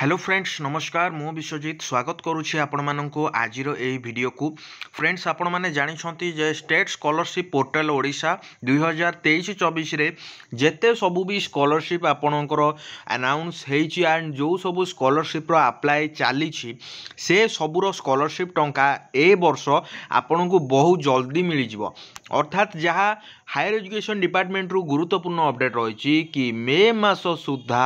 hello friends নমস্কার মু বিশ্বজিৎ স্বাগত করুছি আপনার আজির এই ভিডিও কু ফ্রেন্ডস আপনার জাঁচান যে স্টেট স্কলারশিপ পোর্টাল ওড়শা দুই হাজার তেইশ চবিশে যেতে সবু বি স্কলারশিপ আপনার আনাউন্স হয়েছি আন্ড যে সবু স্কলারশিপ্র আপ্লাই চালছি সে সবুর স্কলারশিপ টঙ্কা এ বর্ষ আপনার বহু জলদি মিলিযোগ অর্থাৎ ଯାହା ହାୟର ଏଜୁକେସନ୍ ଡିପାର୍ଟମେଣ୍ଟରୁ ଗୁରୁତ୍ୱପୂର୍ଣ୍ଣ ଅପଡ଼େଟ୍ ରହିଛି କି ମେ ମାସ ସୁଦ୍ଧା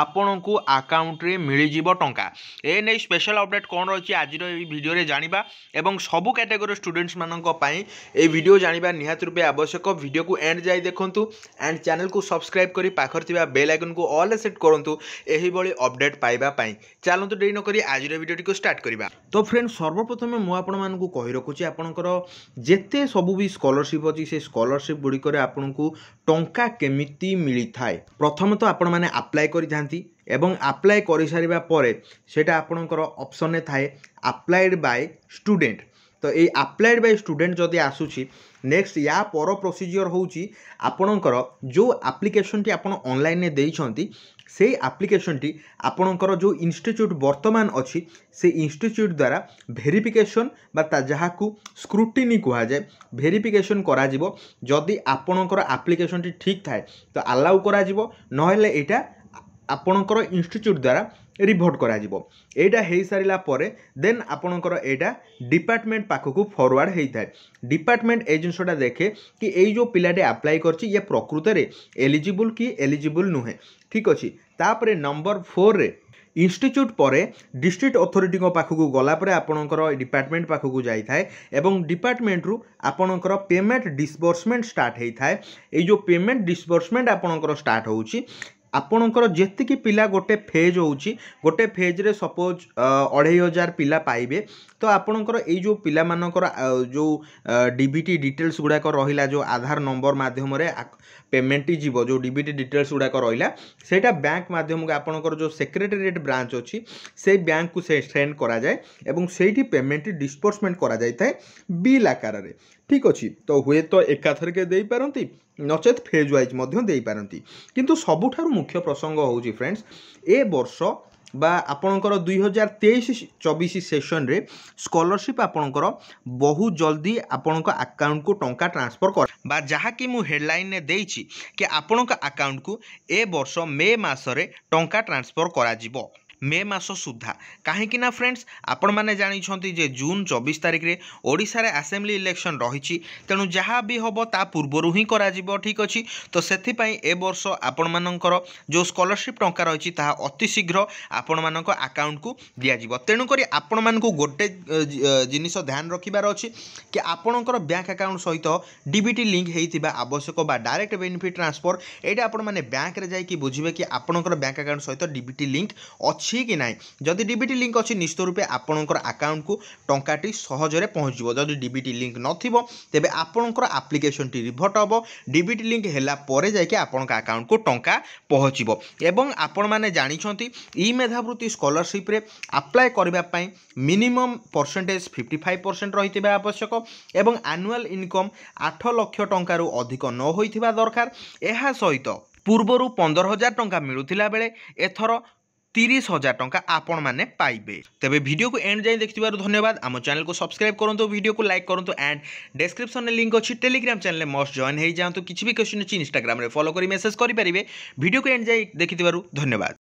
ଆପଣଙ୍କୁ ଆକାଉଣ୍ଟରେ ମିଳିଯିବ ଟଙ୍କା ଏ ନେଇ ସ୍ପେଶାଲ୍ ଅପଡ଼େଟ୍ କ'ଣ ରହିଛି ଆଜିର ଏହି ଭିଡ଼ିଓରେ ଜାଣିବା ଏବଂ ସବୁ କ୍ୟାଟେଗୋରୀ ଷ୍ଟୁଡେଣ୍ଟସ୍ମାନଙ୍କ ପାଇଁ ଏ ଭିଡ଼ିଓ ଜାଣିବା ନିହାତି ରୂପେ ଆବଶ୍ୟକ ଭିଡ଼ିଓକୁ ଏଣ୍ଡ ଯାଇ ଦେଖନ୍ତୁ ଆଣ୍ଡ ଚ୍ୟାନେଲକୁ ସବସ୍କ୍ରାଇବ୍ କରି ପାଖରେ ଥିବା ବେଲ୍ ଆଇକନ୍କୁ ଅଲ୍ ସେଟ୍ କରନ୍ତୁ ଏହିଭଳି ଅପଡ଼େଟ୍ ପାଇବା ପାଇଁ ଚାଲନ୍ତୁ ଡେରି ନକରି ଆଜିର ଭିଡ଼ିଓଟିକୁ ଷ୍ଟାର୍ଟ କରିବା ତ ଫ୍ରେଣ୍ଡ ସର୍ବପ୍ରଥମେ ମୁଁ ଆପଣମାନଙ୍କୁ କହି ରଖୁଛି ଆପଣଙ୍କର ଯେତେ ସବୁ ବି ସ୍କ ସ୍କଲରସିପ୍ ଅଛି ସେ ସ୍କଲରସିପ୍ ଗୁଡ଼ିକରେ ଆପଣଙ୍କୁ ଟଙ୍କା କେମିତି ମିଳିଥାଏ ପ୍ରଥମତଃ ଆପଣମାନେ ଆପ୍ଲାଏ କରିଥାନ୍ତି ଏବଂ ଆପ୍ଲାଏ କରିସାରିବା ପରେ ସେଇଟା ଆପଣଙ୍କର ଅପସନ୍ରେ ଥାଏ ଆପ୍ଲାଏଡ଼୍ ବାଏ ଷ୍ଟୁଡ଼େଣ୍ଟ ତ ଏଇ ଆପ୍ଲାଏଡ଼୍ ବାଇ ଷ୍ଟୁଡ଼େଣ୍ଟ ଯଦି ଆସୁଛି ନେକ୍ସଟ ୟା ପର ପ୍ରୋସିଜିଓର ହେଉଛି ଆପଣଙ୍କର ଯେଉଁ ଆପ୍ଲିକେସନଟି ଆପଣ ଅନଲାଇନରେ ଦେଇଛନ୍ତି ସେଇ ଆପ୍ଲିକେସନଟି ଆପଣଙ୍କର ଯେଉଁ ଇନଷ୍ଟିଚ୍ୟୁଟ୍ ବର୍ତ୍ତମାନ ଅଛି ସେ ଇନଷ୍ଟିଚ୍ୟୁଟ୍ ଦ୍ୱାରା ଭେରିଫିକେସନ୍ ବା ତା ଯାହାକୁ ସ୍କ୍ରୁଟିନି କୁହାଯାଏ ଭେରିଫିକେସନ୍ କରାଯିବ ଯଦି ଆପଣଙ୍କର ଆପ୍ଲିକେସନଟି ଠିକ୍ ଥାଏ ତ ଆଲାଉ କରାଯିବ ନହେଲେ ଏଇଟା ଆପଣଙ୍କର ଇନଷ୍ଟିଚ୍ୟୁଟ୍ ଦ୍ୱାରା ରିଭର୍ଟ କରାଯିବ ଏଇଟା ହୋଇସାରିଲା ପରେ ଦେନ୍ ଆପଣଙ୍କର ଏଇଟା ଡିପାର୍ଟମେଣ୍ଟ ପାଖକୁ ଫରୱାର୍ଡ଼ ହୋଇଥାଏ ଡିପାର୍ଟମେଣ୍ଟ ଏଇ ଜିନିଷଟା ଦେଖେ କି ଏଇ ଯେଉଁ ପିଲାଟି ଆପ୍ଲାଏ କରିଛି ଇଏ ପ୍ରକୃତରେ ଏଲିଜିବୁଲ୍ କି ଏଲିଜିବୁଲ୍ ନୁହେଁ ଠିକ୍ ଅଛି ତାପରେ ନମ୍ବର ଫୋର୍ରେ ଇନଷ୍ଟିଚ୍ୟୁଟ୍ ପରେ ଡିଷ୍ଟ୍ରିକ୍ଟ ଅଥରିଟିଙ୍କ ପାଖକୁ ଗଲାପରେ ଆପଣଙ୍କର ଡିପାର୍ଟମେଣ୍ଟ ପାଖକୁ ଯାଇଥାଏ ଏବଂ ଡିପାର୍ଟମେଣ୍ଟରୁ ଆପଣଙ୍କର ପେମେଣ୍ଟ ଡିସବର୍ସମେଣ୍ଟ ଷ୍ଟାର୍ଟ ହୋଇଥାଏ ଏଇ ଯେଉଁ ପେମେଣ୍ଟ ଡିସବର୍ସମେଣ୍ଟ ଆପଣଙ୍କର ଷ୍ଟାର୍ଟ ହେଉଛି ଆପଣଙ୍କର ଯେତିକି ପିଲା ଗୋଟେ ଫେଜ୍ ହେଉଛି ଗୋଟେ ଫେଜ୍ରେ ସପୋଜ୍ ଅଢ଼େଇ ହଜାର ପିଲା ପାଇବେ ତ ଆପଣଙ୍କର ଏଇ ଯେଉଁ ପିଲାମାନଙ୍କର ଯେଉଁ ଡିବିଟି ଡିଟେଲ୍ସ ଗୁଡ଼ାକ ରହିଲା ଯେଉଁ ଆଧାର ନମ୍ବର ମାଧ୍ୟମରେ ପେମେଣ୍ଟଟି ଯିବ ଯେଉଁ ଡିବିଟି ଡିଟେଲ୍ସ ଗୁଡ଼ାକ ରହିଲା ସେଇଟା ବ୍ୟାଙ୍କ ମାଧ୍ୟମକୁ ଆପଣଙ୍କର ଯେଉଁ ସେକ୍ରେଟେରିଏଟ୍ ବ୍ରାଞ୍ଚ ଅଛି ସେଇ ବ୍ୟାଙ୍କକୁ ସେ ସେଣ୍ଡ କରାଯାଏ ଏବଂ ସେଇଠି ପେମେଣ୍ଟଟି ଡିସବର୍ସମେଣ୍ଟ କରାଯାଇଥାଏ ବିଲ୍ ଆକାରରେ ঠিক ଅଛି ତ ହୁଏତ ଏକାଥରକେ ଦେଇପାରନ୍ତି ନଚେତ୍ ଫେଜ୍ ୱାଇଜ୍ ମଧ୍ୟ ଦେଇପାରନ୍ତି କିନ୍ତୁ ସବୁଠାରୁ ମୁଖ୍ୟ ପ୍ରସଙ୍ଗ ହେଉଛି ଫ୍ରେଣ୍ଡସ୍ ଏ ବର୍ଷ ବା ଆପଣଙ୍କର ଦୁଇହଜାର ତେଇଶ ଚବିଶ ସେସନ୍ରେ ସ୍କଲରସିପ୍ ଆପଣଙ୍କର ବହୁ ଜଲ୍ଦି ଆପଣଙ୍କ ଆକାଉଣ୍ଟକୁ ଟଙ୍କା ଟ୍ରାନ୍ସଫର୍ କର ବା ଯାହାକି ମୁଁ ହେଡ଼ଲାଇନ୍ରେ ଦେଇଛି କି ଆପଣଙ୍କ ଆକାଉଣ୍ଟକୁ ଏ ବର୍ଷ ମେ ମାସରେ ଟଙ୍କା ଟ୍ରାନ୍ସଫର୍ କରାଯିବ মে মাস সুদ্ধা কাহিঁকি না ফ্রেন্ডস আপনার জাঁচান যে জুন চবিশ তারিখে ওড়শার আসেম্বলি ইলেকশন রয়েছে তেমন যা বি হব তা পূর্বর হি করা ঠিক অছি তো সেপাই এ বর্ষ আপনার যে স্কলারশিপ টঙ্কা রয়েছে তাহা অতি শীঘ্র আপনার আকাউন্টকু দিয়াযিব তেণুকরি আপনার গোটে জিনিস ধ্যান রখিবার অছি কি আপনার ব্যাঙ্ক আকাউন্ট সহিত ডিবিটি লিঙ্ক হয়ে আবশ্যক বা ডাইরেক্ট বেনিফিট ট্রান্সফর এইটা আপনার ব্যাঙ্করে যাই বুঝবে কি আপনার ব্যাঙ্ক আকাউন্ট সহিত ডিবিটি লিঙ্ক অছি ଅଛି କି ନାହିଁ ଯଦି ଡିବିଟି ଲିଙ୍କ୍ ଅଛି ନିଶ୍ଚିତ ରୂପେ ଆପଣଙ୍କର ଆକାଉଣ୍ଟକୁ ଟଙ୍କାଟି ସହଜରେ ପହଞ୍ଚିବ ଯଦି ଡିବିଟି ଲିଙ୍କ୍ ନଥିବ ତେବେ ଆପଣଙ୍କର ଆପ୍ଲିକେସନଟି ରିଭର୍ଟ ହେବ ଡିବିଟି ଲିଙ୍କ୍ ହେଲା ପରେ ଯାଇକି ଆପଣଙ୍କ ଆକାଉଣ୍ଟକୁ ଟଙ୍କା ପହଞ୍ଚିବ ଏବଂ ଆପଣମାନେ ଜାଣିଛନ୍ତି ଇ ମେଧାବୃତ୍ତି ସ୍କଲାରସିପ୍ରେ ଆପ୍ଲାଏ କରିବା ପାଇଁ minimum percentage fifty five percent ରହିଥିବା ଆବଶ୍ୟକ ଏବଂ ଆନୁଆଲ୍ ଇନକମ୍ ଆଠ ଲକ୍ଷ ଟଙ୍କାରୁ ଅଧିକ ନ ହୋଇଥିବା ଦରକାର ଏହା ସହିତ ପୂର୍ବରୁ ପନ୍ଦର ହଜାର ଟଙ୍କା ମିଳୁଥିଲା ବେଳେ ଏଥର তিরিশ হাজার টঙ্কা আপনার পাইবে তবে ভিডিওকে এন্ড যাই দেখার ধন্যবাদ আমার চ্যানেলকে সবসক্রাইব করতু ভিডিওকে লাইক করতু এন্ড ডেসক্রিপশনে লিঙ্ক অছি টেলিগ্রাম চ্যানেলে মস্ট জয়েন হয়ে যাতে কিছু বি কোশ্চিন অছি ইনস্টাগ্রামে ফলো করে মেসেজ করে পারে ভিডিওকে এন্ড যাই দেখার ধন্যবাদ